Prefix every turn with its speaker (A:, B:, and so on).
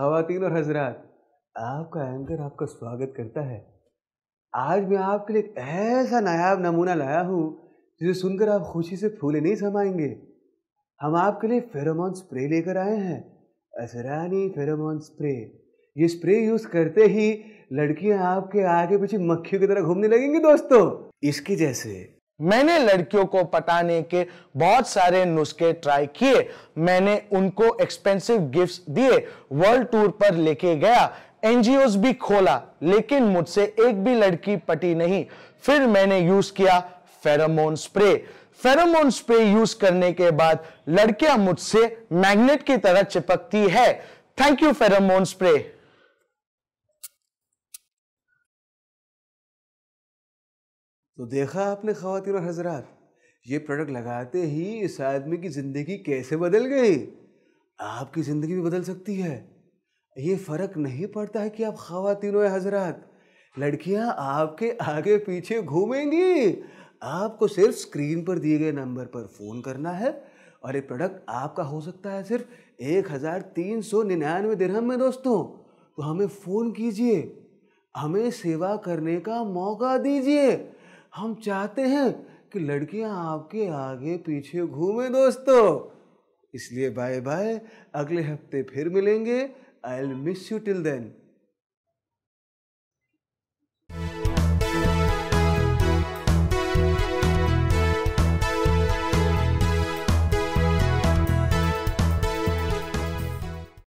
A: खातन और हजरात आपका एंकर आपका स्वागत करता है आज मैं आपके लिए एक ऐसा नायाब नमूना लाया हूँ जिसे सुनकर आप खुशी से फूले नहीं समाएंगे हम आपके लिए फेरोमोन स्प्रे लेकर आए हैं असरानी फेरोमोन स्प्रे ये स्प्रे यूज़ करते ही लड़कियां आपके आगे पीछे
B: मक्खियों की तरह घूमने लगेंगी दोस्तों इसके जैसे मैंने लड़कियों को पटाने के बहुत सारे नुस्खे ट्राई किए मैंने उनको एक्सपेंसिव गिफ्ट्स दिए वर्ल्ड टूर पर लेके गया एनजीओ भी खोला लेकिन मुझसे एक भी लड़की पटी नहीं फिर मैंने यूज किया pheromone spray pheromone spray use करने के बाद लड़कियां मुझसे मैग्नेट की तरह चिपकती है थैंक यू फेरोमोन स्प्रे
A: तो देखा आपने खातिन हजरात ये प्रोडक्ट लगाते ही इस आदमी की ज़िंदगी कैसे बदल गई आपकी ज़िंदगी भी बदल सकती है ये फ़र्क नहीं पड़ता है कि आप खातिन हजरात लड़कियां आपके आगे पीछे घूमेंगी आपको सिर्फ स्क्रीन पर दिए गए नंबर पर फ़ोन करना है और ये प्रोडक्ट आपका हो सकता है सिर्फ एक हज़ार तीन सौ निन्यानवे दिरहम में दोस्तों तो हमें फ़ोन कीजिए हमें सेवा करने का मौका दीजिए हम चाहते हैं कि लड़कियां आपके आगे पीछे घूमे दोस्तों इसलिए बाय बाय अगले हफ्ते फिर मिलेंगे I will miss you till then